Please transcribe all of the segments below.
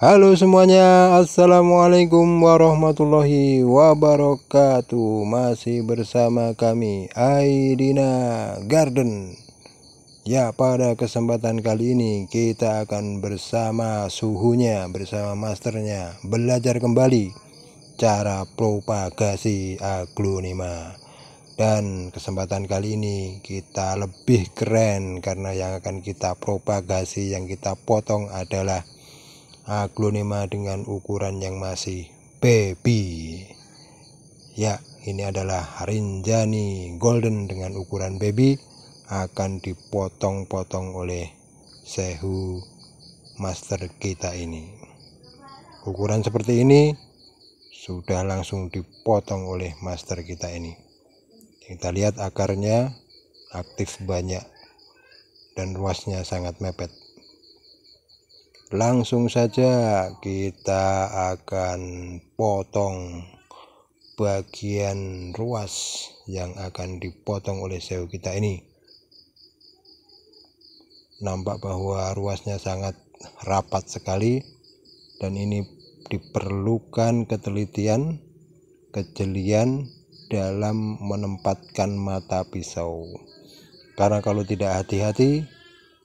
Halo semuanya, Assalamualaikum warahmatullahi wabarakatuh Masih bersama kami Aidina Garden Ya pada kesempatan kali ini kita akan bersama suhunya, bersama masternya Belajar kembali cara propagasi aglonema Dan kesempatan kali ini kita lebih keren Karena yang akan kita propagasi, yang kita potong adalah aglonema dengan ukuran yang masih baby. Ya, ini adalah Rinjani Golden dengan ukuran baby akan dipotong-potong oleh Sehu master kita ini. Ukuran seperti ini sudah langsung dipotong oleh master kita ini. Kita lihat akarnya aktif banyak dan ruasnya sangat mepet langsung saja kita akan potong bagian ruas yang akan dipotong oleh sewa kita ini nampak bahwa ruasnya sangat rapat sekali dan ini diperlukan ketelitian kejelian dalam menempatkan mata pisau karena kalau tidak hati-hati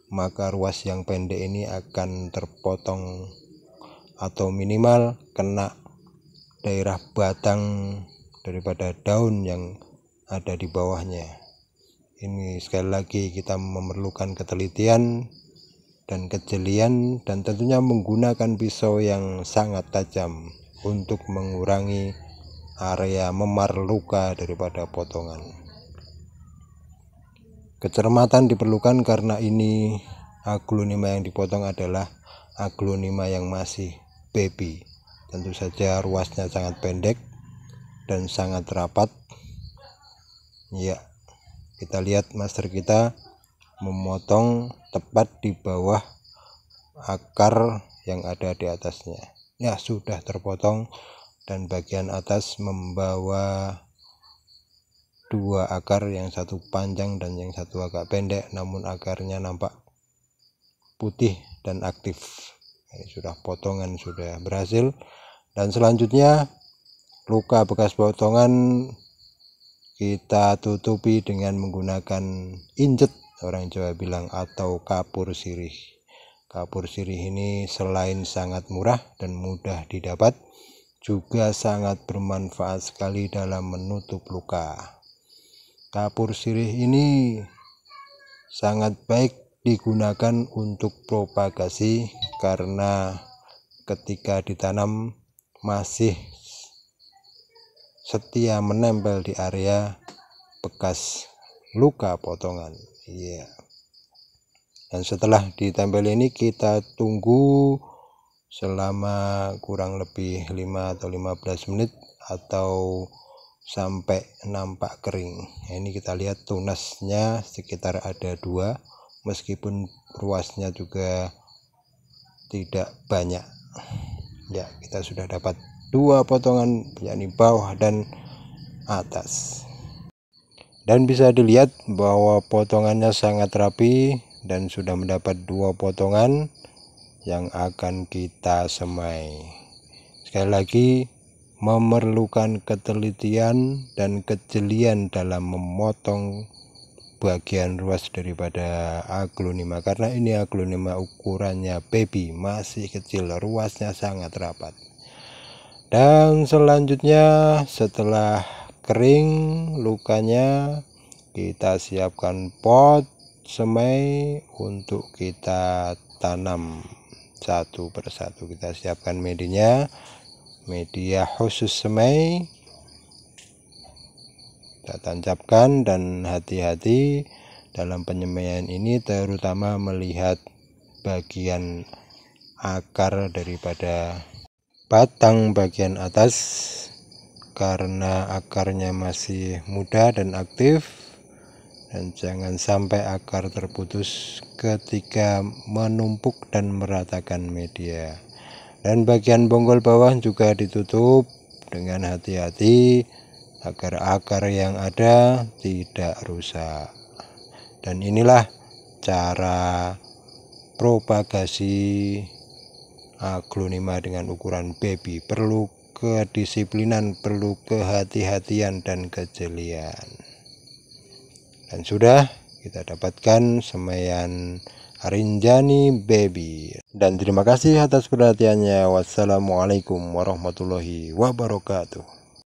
maka ruas yang pendek ini akan terpotong atau minimal kena daerah batang daripada daun yang ada di bawahnya ini sekali lagi kita memerlukan ketelitian dan kejelian dan tentunya menggunakan pisau yang sangat tajam untuk mengurangi area memar luka daripada potongan Kecermatan diperlukan karena ini aglonema yang dipotong adalah aglonema yang masih baby. Tentu saja ruasnya sangat pendek dan sangat rapat. Ya, kita lihat master kita memotong tepat di bawah akar yang ada di atasnya. Ya, sudah terpotong dan bagian atas membawa dua akar yang satu panjang dan yang satu agak pendek namun akarnya nampak putih dan aktif ini sudah potongan sudah berhasil dan selanjutnya luka bekas potongan kita tutupi dengan menggunakan injet orang Jawa bilang atau kapur sirih kapur sirih ini selain sangat murah dan mudah didapat juga sangat bermanfaat sekali dalam menutup luka Kapur sirih ini sangat baik digunakan untuk propagasi karena ketika ditanam masih setia menempel di area bekas luka potongan. Iya. Yeah. Dan setelah ditempel ini kita tunggu selama kurang lebih 5 atau 15 menit atau sampai nampak kering nah, ini kita lihat tunasnya sekitar ada dua meskipun ruasnya juga tidak banyak ya kita sudah dapat dua potongan yakni bawah dan atas dan bisa dilihat bahwa potongannya sangat rapi dan sudah mendapat dua potongan yang akan kita semai sekali lagi memerlukan ketelitian dan kejelian dalam memotong bagian ruas daripada aglonema karena ini aglonema ukurannya baby masih kecil ruasnya sangat rapat dan selanjutnya setelah kering lukanya kita siapkan pot semai untuk kita tanam satu persatu kita siapkan medinya media khusus semai kita tancapkan dan hati-hati dalam penyemaian ini terutama melihat bagian akar daripada batang bagian atas karena akarnya masih muda dan aktif dan jangan sampai akar terputus ketika menumpuk dan meratakan media dan bagian bonggol bawah juga ditutup dengan hati-hati agar akar yang ada tidak rusak dan inilah cara propagasi aglonema dengan ukuran baby perlu kedisiplinan perlu kehati-hatian dan kejelian dan sudah kita dapatkan semaian Rinjani Baby. Dan terima kasih atas perhatiannya. Wassalamualaikum warahmatullahi wabarakatuh.